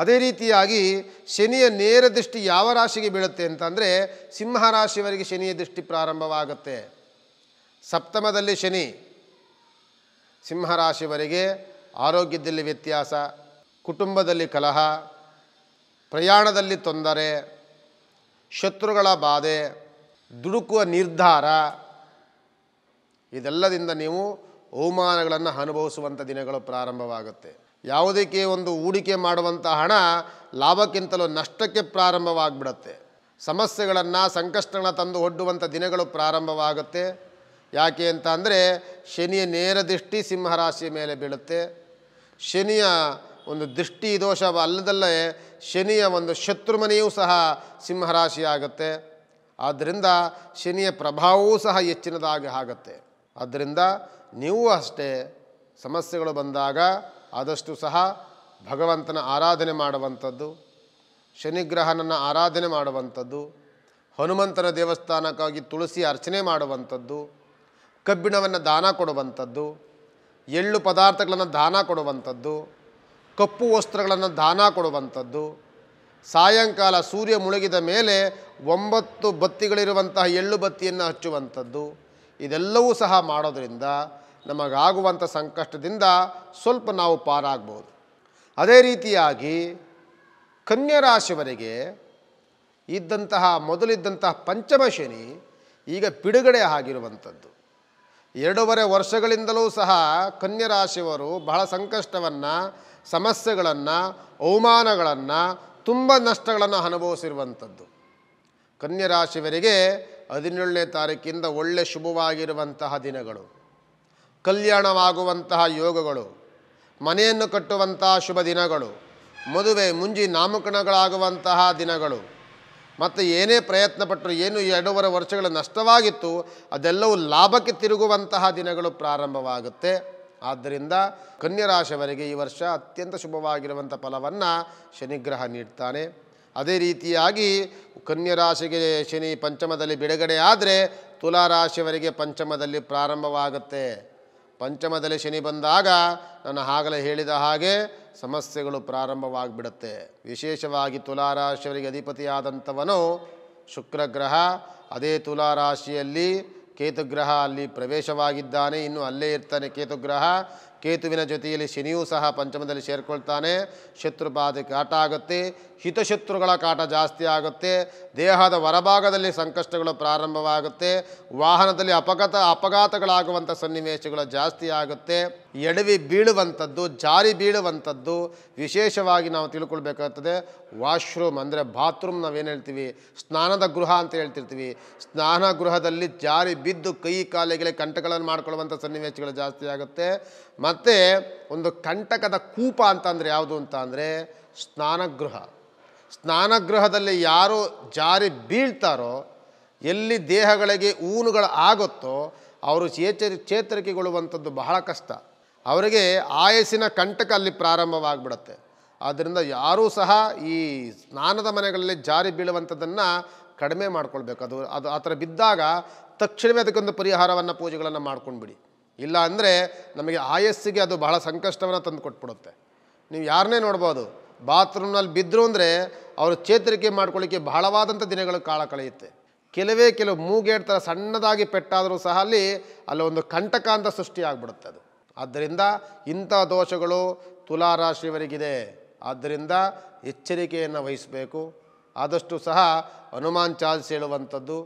ಅದೇ ರೀತಿಯಾಗಿ ಶನಿಯ ನೇರ ದೃಷ್ಟಿ ಯಾವ ರಾಶಿಗೆ ಬೀಳುತ್ತೆ ಅಂತಂದರೆ ಸಿಂಹ ರಾಶಿಯವರಿಗೆ ಶನಿಯ ದೃಷ್ಟಿ ಪ್ರಾರಂಭವಾಗುತ್ತೆ ಸಪ್ತಮದಲ್ಲಿ ಶನಿ ಸಿಂಹರಾಶಿವರೆಗೆ ಆರೋಗ್ಯದಲ್ಲಿ ವ್ಯತ್ಯಾಸ ಕುಟುಂಬದಲ್ಲಿ ಕಲಹ ಪ್ರಯಾಣದಲ್ಲಿ ತೊಂದರೆ ಶತ್ರುಗಳ ಬಾಧೆ ದುಡುಕುವ ನಿರ್ಧಾರ ಇದೆಲ್ಲದಿಂದ ನೀವು ಅವಮಾನಗಳನ್ನು ಅನುಭವಿಸುವಂಥ ದಿನಗಳು ಪ್ರಾರಂಭವಾಗುತ್ತೆ ಯಾವುದಕ್ಕೆ ಒಂದು ಹೂಡಿಕೆ ಮಾಡುವಂಥ ಹಣ ಲಾಭಕ್ಕಿಂತಲೂ ನಷ್ಟಕ್ಕೆ ಪ್ರಾರಂಭವಾಗಿಬಿಡತ್ತೆ ಸಮಸ್ಯೆಗಳನ್ನು ಸಂಕಷ್ಟಗಳನ್ನ ತಂದು ಒಡ್ಡುವಂಥ ದಿನಗಳು ಪ್ರಾರಂಭವಾಗುತ್ತೆ ಯಾಕೆ ಅಂತ ಅಂದರೆ ಶನಿಯ ನೇರ ದೃಷ್ಟಿ ಸಿಂಹರಾಶಿಯ ಮೇಲೆ ಬೀಳುತ್ತೆ ಶನಿಯ ಒಂದು ದೃಷ್ಟಿ ದೋಷ ಅಲ್ಲದಲ್ಲೇ ಶನಿಯ ಒಂದು ಶತ್ರುಮನೆಯೂ ಸಹ ಆಗುತ್ತೆ ಆದ್ದರಿಂದ ಶನಿಯ ಪ್ರಭಾವವೂ ಸಹ ಹೆಚ್ಚಿನದಾಗಿ ಆಗುತ್ತೆ ಆದ್ದರಿಂದ ನೀವು ಅಷ್ಟೇ ಸಮಸ್ಯೆಗಳು ಬಂದಾಗ ಆದಷ್ಟು ಸಹ ಭಗವಂತನ ಆರಾಧನೆ ಮಾಡುವಂಥದ್ದು ಶನಿಗ್ರಹನನ್ನು ಆರಾಧನೆ ಮಾಡುವಂಥದ್ದು ಹನುಮಂತನ ದೇವಸ್ಥಾನಕ್ಕಾಗಿ ತುಳಸಿ ಅರ್ಚನೆ ಮಾಡುವಂಥದ್ದು ಕಬ್ಬಿಣವನ್ನು ದಾನ ಕೊಡುವಂಥದ್ದು ಎಳ್ಳು ಪದಾರ್ಥಗಳನ್ನು ದಾನ ಕೊಡುವಂಥದ್ದು ಕಪ್ಪು ವಸ್ತ್ರಗಳನ್ನು ದಾನ ಕೊಡುವಂಥದ್ದು ಸಾಯಂಕಾಲ ಸೂರ್ಯ ಮುಳುಗಿದ ಮೇಲೆ ಒಂಬತ್ತು ಬತ್ತಿಗಳಿರುವಂತಹ ಎಳ್ಳು ಬತ್ತಿಯನ್ನು ಹಚ್ಚುವಂಥದ್ದು ಇದೆಲ್ಲವೂ ಸಹ ಮಾಡೋದರಿಂದ ನಮಗಾಗುವಂಥ ಸಂಕಷ್ಟದಿಂದ ಸ್ವಲ್ಪ ನಾವು ಪಾರಾಗ್ಬೋದು ಅದೇ ರೀತಿಯಾಗಿ ಕನ್ಯರಾಶಿವರಿಗೆ ಇದ್ದಂತಹ ಮೊದಲಿದ್ದಂತಹ ಪಂಚಮ ಶನಿ ಈಗ ಬಿಡುಗಡೆ ಆಗಿರುವಂಥದ್ದು ಎರಡೂವರೆ ವರ್ಷಗಳಿಂದಲೂ ಸಹ ಕನ್ಯರಾಶಿಯವರು ಬಹಳ ಸಂಕಷ್ಟವನ್ನು ಸಮಸ್ಯೆಗಳನ್ನು ಅವಮಾನಗಳನ್ನು ತುಂಬ ನಷ್ಟಗಳನ್ನು ಅನುಭವಿಸಿರುವಂಥದ್ದು ಕನ್ಯರಾಶಿಯವರಿಗೆ ಹದಿನೇಳನೇ ತಾರೀಕಿಂದ ಒಳ್ಳೆ ಶುಭವಾಗಿರುವಂತಹ ದಿನಗಳು ಕಲ್ಯಾಣವಾಗುವಂತಹ ಯೋಗಗಳು ಮನೆಯನ್ನು ಕಟ್ಟುವಂತಹ ಶುಭ ದಿನಗಳು ಮದುವೆ ಮುಂಜಿ ನಾಮಕರಣಗಳಾಗುವಂತಹ ದಿನಗಳು ಮತ್ತು ಏನೇ ಪ್ರಯತ್ನ ಪ್ರಯತ್ನಪಟ್ಟರು ಏನು ಎರಡೂವರೆ ವರ್ಷಗಳು ನಷ್ಟವಾಗಿತ್ತು ಅದೆಲ್ಲವೂ ಲಾಭಕ್ಕೆ ತಿರುಗುವಂತಹ ದಿನಗಳು ಪ್ರಾರಂಭವಾಗುತ್ತೆ ಆದ್ದರಿಂದ ಕನ್ಯರಾಶಿಯವರಿಗೆ ಈ ವರ್ಷ ಅತ್ಯಂತ ಶುಭವಾಗಿರುವಂಥ ಫಲವನ್ನು ಶನಿಗ್ರಹ ನೀಡ್ತಾನೆ ಅದೇ ರೀತಿಯಾಗಿ ಕನ್ಯರಾಶಿಗೆ ಶನಿ ಪಂಚಮದಲ್ಲಿ ಬಿಡುಗಡೆ ಆದರೆ ತುಲಾರಾಶಿಯವರಿಗೆ ಪಂಚಮದಲ್ಲಿ ಪ್ರಾರಂಭವಾಗುತ್ತೆ ಪಂಚಮದಲ್ಲಿ ಶನಿ ಬಂದಾಗ ನಾನು ಆಗಲೇ ಹೇಳಿದ ಹಾಗೆ ಸಮಸ್ಯೆಗಳು ಪ್ರಾರಂಭವಾಗಿಬಿಡುತ್ತೆ ವಿಶೇಷವಾಗಿ ತುಲಾರಾಶಿಯವರಿಗೆ ಅಧಿಪತಿಯಾದಂಥವನು ಶುಕ್ರಗ್ರಹ ಅದೇ ತುಲಾರಾಶಿಯಲ್ಲಿ ಕೇತುಗ್ರಹ ಅಲ್ಲಿ ಪ್ರವೇಶವಾಗಿದ್ದಾನೆ ಇನ್ನು ಅಲ್ಲೇ ಇರ್ತಾನೆ ಕೇತುಗ್ರಹ ಕೇತುವಿನ ಜೊತೆಯಲ್ಲಿ ಶನಿಯೂ ಸಹ ಪಂಚಮದಲ್ಲಿ ಸೇರಿಕೊಳ್ತಾನೆ ಶತ್ರು ಬಾಧೆ ಕಾಟ ಆಗುತ್ತೆ ಹಿತಶತ್ರುಗಳ ಕಾಟ ಜಾಸ್ತಿ ಆಗುತ್ತೆ ದೇಹದ ಹೊರಭಾಗದಲ್ಲಿ ಸಂಕಷ್ಟಗಳು ಪ್ರಾರಂಭವಾಗುತ್ತೆ ವಾಹನದಲ್ಲಿ ಅಪಘಾತ ಅಪಘಾತಗಳಾಗುವಂಥ ಸನ್ನಿವೇಶಗಳು ಜಾಸ್ತಿ ಆಗುತ್ತೆ ಎಡವಿ ಬೀಳುವಂಥದ್ದು ಜಾರಿ ಬೀಳುವಂಥದ್ದು ವಿಶೇಷವಾಗಿ ನಾವು ತಿಳ್ಕೊಳ್ಬೇಕಾಗ್ತದೆ ವಾಶ್ರೂಮ್ ಅಂದರೆ ಬಾತ್ರೂಮ್ ನಾವೇನು ಹೇಳ್ತೀವಿ ಸ್ನಾನದ ಗೃಹ ಅಂತ ಹೇಳ್ತಿರ್ತೀವಿ ಸ್ನಾನ ಗೃಹದಲ್ಲಿ ಜಾರಿ ಬಿದ್ದು ಕೈ ಕಾಲಿಗೆ ಕಂಟಗಳನ್ನು ಮಾಡ್ಕೊಳ್ಳುವಂಥ ಸನ್ನಿವೇಶಗಳು ಜಾಸ್ತಿ ಆಗುತ್ತೆ ಮತ್ತು ಒಂದು ಕಂಟಕದ ಕೂಪ ಅಂತಂದರೆ ಯಾವುದು ಅಂತ ಅಂದರೆ ಸ್ನಾನಗೃಹ ಸ್ನಾನಗೃಹದಲ್ಲಿ ಯಾರು ಜಾರಿ ಬೀಳ್ತಾರೋ ಎಲ್ಲಿ ದೇಹಗಳಿಗೆ ಊನುಗಳು ಆಗುತ್ತೋ ಅವರು ಚೇತರಿ ಚೇತರಿಕೆಗೊಳ್ಳುವಂಥದ್ದು ಬಹಳ ಕಷ್ಟ ಅವರಿಗೆ ಆಯಸ್ಸಿನ ಕಂಟಕ ಅಲ್ಲಿ ಪ್ರಾರಂಭವಾಗ್ಬಿಡತ್ತೆ ಆದ್ದರಿಂದ ಯಾರೂ ಸಹ ಈ ಸ್ನಾನದ ಮನೆಗಳಲ್ಲಿ ಜಾರಿ ಬೀಳುವಂಥದ್ದನ್ನು ಕಡಿಮೆ ಮಾಡ್ಕೊಳ್ಬೇಕು ಅದು ಅದು ಆ ಥರ ಬಿದ್ದಾಗ ತಕ್ಷಣವೇ ಅದಕ್ಕೊಂದು ಪರಿಹಾರವನ್ನು ಪೂಜೆಗಳನ್ನು ಮಾಡ್ಕೊಂಡ್ಬಿಡಿ ಇಲ್ಲ ಅಂದರೆ ನಮಗೆ ಆಯಸ್ಸಿಗೆ ಅದು ಬಹಳ ಸಂಕಷ್ಟವನ್ನು ತಂದು ಕೊಟ್ಬಿಡುತ್ತೆ ನೀವು ಯಾರನ್ನೇ ನೋಡ್ಬೋದು ಬಾತ್ರೂಮ್ನಲ್ಲಿ ಬಿದ್ದರು ಅಂದರೆ ಅವರು ಚೇತರಿಕೆ ಮಾಡ್ಕೊಳ್ಳಿಕ್ಕೆ ಬಹಳವಾದಂಥ ದಿನಗಳು ಕಾಲ ಕಳೆಯುತ್ತೆ ಕೆಲವೇ ಕೆಲವು ಮೂಗೇಟ್ ಥರ ಸಣ್ಣದಾಗಿ ಪೆಟ್ಟಾದರೂ ಸಹ ಅಲ್ಲಿ ಅಲ್ಲೊಂದು ಕಂಟಕ ಅಂತ ಸೃಷ್ಟಿಯಾಗ್ಬಿಡುತ್ತೆ ಅದು ಆದ್ದರಿಂದ ಇಂಥ ದೋಷಗಳು ತುಲಾರಾಶಿಯವರಿಗಿದೆ ಆದ್ದರಿಂದ ಎಚ್ಚರಿಕೆಯನ್ನು ವಹಿಸಬೇಕು ಆದಷ್ಟು ಸಹ ಹನುಮಾನ್ ಚಾಲ್ಸ್ ಹೇಳುವಂಥದ್ದು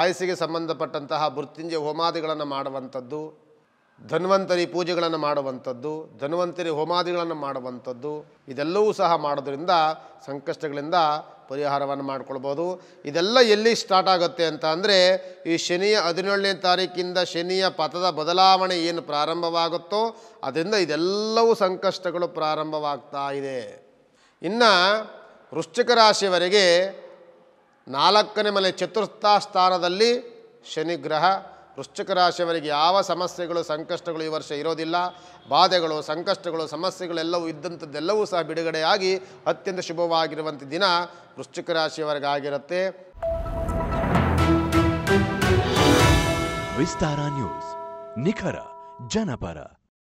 ಆಯಸ್ಸಿಗೆ ಸಂಬಂಧಪಟ್ಟಂತಹ ಮೃತ್ಯುಂಜಯ ಹೋಮಾದಿಗಳನ್ನು ಮಾಡುವಂಥದ್ದು ಧನ್ವಂತರಿ ಪೂಜೆಗಳನ್ನು ಮಾಡುವಂಥದ್ದು ಧನ್ವಂತರಿ ಹೋಮಾದಿಗಳನ್ನು ಮಾಡುವಂಥದ್ದು ಇದೆಲ್ಲವೂ ಸಹ ಮಾಡೋದ್ರಿಂದ ಸಂಕಷ್ಟಗಳಿಂದ ಪರಿಹಾರವನ್ನು ಮಾಡಿಕೊಳ್ಬೋದು ಇದೆಲ್ಲ ಎಲ್ಲಿ ಸ್ಟಾರ್ಟ್ ಆಗುತ್ತೆ ಅಂತ ಅಂದರೆ ಈ ಶನಿಯ ಹದಿನೇಳನೇ ತಾರೀಕಿಂದ ಶನಿಯ ಪಥದ ಬದಲಾವಣೆ ಏನು ಪ್ರಾರಂಭವಾಗುತ್ತೋ ಅದರಿಂದ ಇದೆಲ್ಲವೂ ಸಂಕಷ್ಟಗಳು ಪ್ರಾರಂಭವಾಗ್ತಾ ಇದೆ ಇನ್ನು ವೃಶ್ಚಿಕ ರಾಶಿಯವರೆಗೆ ನಾಲ್ಕನೇ ಮನೆ ಚತುರ್ಥ ಸ್ಥಾನದಲ್ಲಿ ಶನಿಗ್ರಹ ವೃಶ್ಚಿಕ ರಾಶಿಯವರಿಗೆ ಯಾವ ಸಮಸ್ಯೆಗಳು ಸಂಕಷ್ಟಗಳು ಈ ವರ್ಷ ಇರೋದಿಲ್ಲ ಬಾಧೆಗಳು ಸಂಕಷ್ಟಗಳು ಸಮಸ್ಯೆಗಳೆಲ್ಲವೂ ಇದ್ದಂಥದ್ದೆಲ್ಲವೂ ಸಹ ಬಿಡುಗಡೆಯಾಗಿ ಅತ್ಯಂತ ಶುಭವಾಗಿರುವಂಥ ದಿನ ವೃಶ್ಚಿಕ ರಾಶಿಯವರಿಗಾಗಿರುತ್ತೆ ವಿಸ್ತಾರ ನ್ಯೂಸ್ ನಿಖರ ಜನಪರ